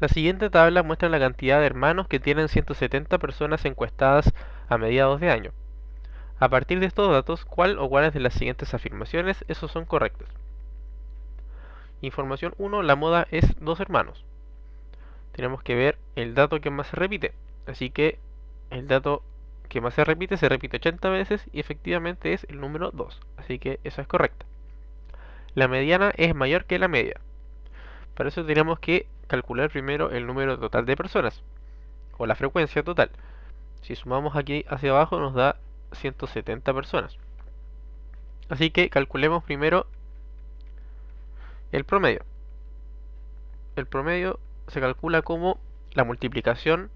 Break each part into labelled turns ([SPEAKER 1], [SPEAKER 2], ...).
[SPEAKER 1] La siguiente tabla muestra la cantidad de hermanos que tienen 170 personas encuestadas a mediados de año. A partir de estos datos, ¿cuál o cuáles de las siguientes afirmaciones esos son correctas? Información 1, la moda es dos hermanos. Tenemos que ver el dato que más se repite. Así que el dato que más se repite se repite 80 veces y efectivamente es el número 2. Así que eso es correcto. La mediana es mayor que la media. Para eso tenemos que calcular primero el número total de personas o la frecuencia total. Si sumamos aquí hacia abajo nos da 170 personas. Así que calculemos primero el promedio. El promedio se calcula como la multiplicación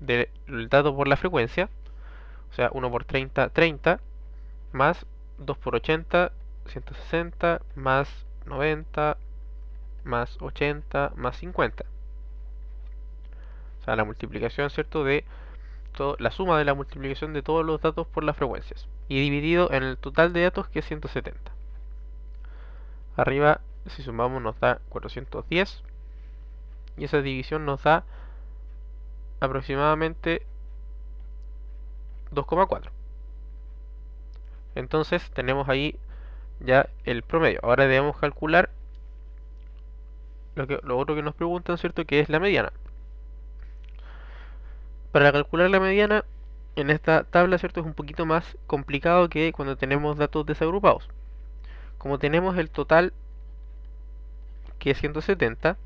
[SPEAKER 1] del dato por la frecuencia, o sea, 1 por 30, 30, más 2 por 80, 160, más 90, más 80 más 50. O sea, la multiplicación, ¿cierto? De la suma de la multiplicación de todos los datos por las frecuencias. Y dividido en el total de datos que es 170. Arriba, si sumamos, nos da 410. Y esa división nos da aproximadamente 2,4. Entonces tenemos ahí ya el promedio. Ahora debemos calcular lo, otro que nos preguntan, ¿cierto? Que es la mediana. Para calcular la mediana en esta tabla, ¿cierto? Es un poquito más complicado que cuando tenemos datos desagrupados. Como tenemos el total que es 170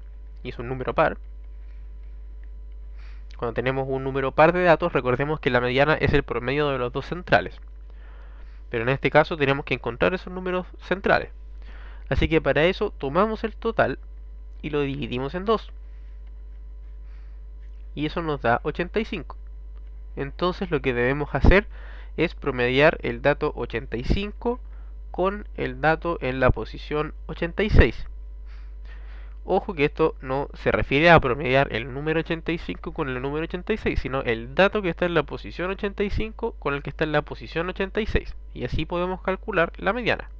[SPEAKER 1] y es un número par. Cuando tenemos un número par de datos, recordemos que la mediana es el promedio de los dos centrales. Pero en este caso tenemos que encontrar esos números centrales. Así que para eso tomamos el total y lo dividimos en 2. Y eso nos da 85. Entonces lo que debemos hacer es promediar el dato 85 con el dato en la posición 86. Ojo que esto no se refiere a promediar el número 85 con el número 86, sino el dato que está en la posición 85 con el que está en la posición 86. Y así podemos calcular la mediana.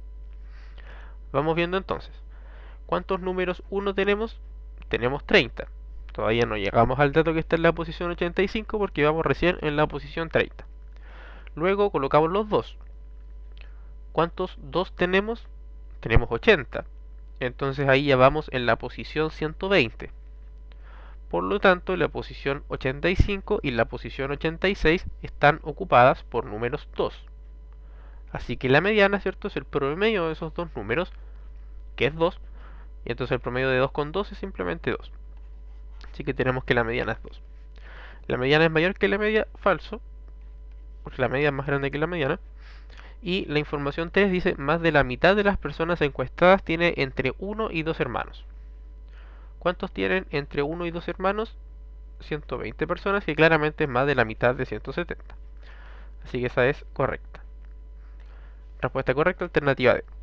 [SPEAKER 1] Vamos viendo entonces. ¿Cuántos números 1 tenemos? Tenemos 30. Todavía no llegamos al dato que está en la posición 85 porque vamos recién en la posición 30. Luego colocamos los 2. ¿Cuántos 2 tenemos? Tenemos 80. Entonces ahí ya vamos en la posición 120. Por lo tanto, la posición 85 y la posición 86 están ocupadas por números 2. Así que la mediana, ¿cierto? Es el promedio de esos dos números, que es 2, y entonces el promedio de 2 con 2 es simplemente 2. Así que tenemos que la mediana es 2. La mediana es mayor que la media, falso. Porque la media es más grande que la mediana. Y la información 3 dice, más de la mitad de las personas encuestadas tiene entre 1 y 2 hermanos. ¿Cuántos tienen entre 1 y 2 hermanos? 120 personas, que claramente es más de la mitad de 170. Así que esa es correcta. Respuesta correcta, alternativa D.